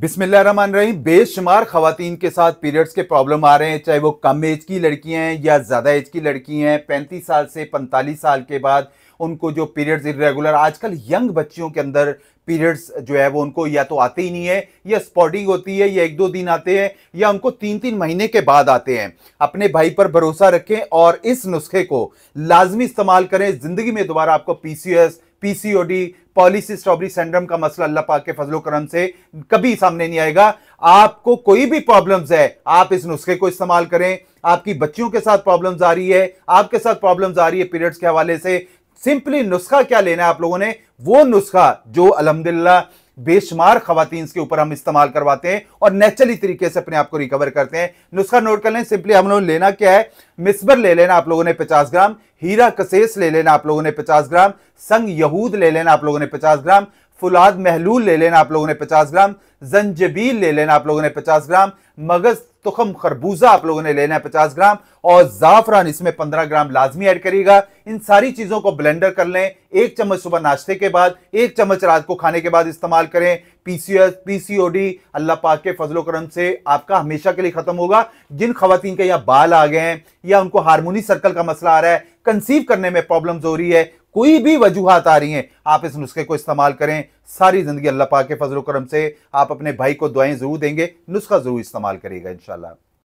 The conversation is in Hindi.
बिस्मिल्लाहमान रही बेशुमार खातन के साथ पीरियड्स के प्रॉब्लम आ रहे हैं चाहे वो कम एज की लड़कियां हैं या ज़्यादा एज की लड़की हैं पैंतीस साल से पैंतालीस साल के बाद उनको जो पीरियड्स इरेगुलर आजकल यंग बच्चियों के अंदर पीरियड्स जो है वो उनको या तो आते ही नहीं है या स्पॉटिंग होती है या एक दो दिन आते हैं या उनको तीन तीन महीने के बाद आते हैं अपने भाई पर भरोसा रखें और इस नुस्खे को लाजमी इस्तेमाल करें ज़िंदगी में दोबारा आपको पीसीएस पीसीओडी पॉलिसी स्ट्रॉबरी सेंड्रम का मसला अल्लाह पाक के फजलो करम से कभी सामने नहीं आएगा आपको कोई भी प्रॉब्लम्स है आप इस नुस्खे को इस्तेमाल करें आपकी बच्चियों के साथ प्रॉब्लम्स आ रही है आपके साथ प्रॉब्लम्स आ रही है पीरियड्स के हवाले से सिंपली नुस्खा क्या लेना है आप लोगों ने वो नुस्खा जो अलहमदिल्ला बेशुमार खातन के ऊपर हम इस्तेमाल करवाते हैं और नेचुरली तरीके से अपने आप को रिकवर करते हैं नुस्खा नोट कर लें सिंपली हम लोग लेना क्या है मिसबर ले लेना आप लोगों ने 50 ग्राम हीरा कसेस ले लेना आप लोगों ने 50 ग्राम संग यहूद ले लेना आप लोगों ने 50 ग्राम फुलाद महलूल ले लेना आप लोगों ने पचास ग्राम जंजबील ले लेना आप लोगों ने पचास ग्राम मगज तुखम तो खरबूजा आप लोगों ने लेना है पचास ग्राम और ज़ाफ़रान इसमें पंद्रह ग्राम लाजमी ऐड करिएगा इन सारी चीज़ों को ब्लेंडर कर लें एक चम्मच सुबह नाश्ते के बाद एक चम्मच रात को खाने के बाद इस्तेमाल करें पीसीएस पीसीओडी अल्लाह पाक के फजलो करम से आपका हमेशा के लिए ख़त्म होगा जिन खातन के यहाँ बाल आ गए हैं या उनको हारमोनी सर्कल का मसला आ रहा है कंसीव करने में प्रॉब्लम हो रही है कोई भी वजूहत आ रही हैं आप इस नुस्खे को इस्तेमाल करें सारी ज़िंदगी अल्लाह पाक के फजल करम से आप अपने भाई को दुआएं ज़रूर देंगे नुस्खा ज़रूर इस्तेमाल करिएगा इंशाल्लाह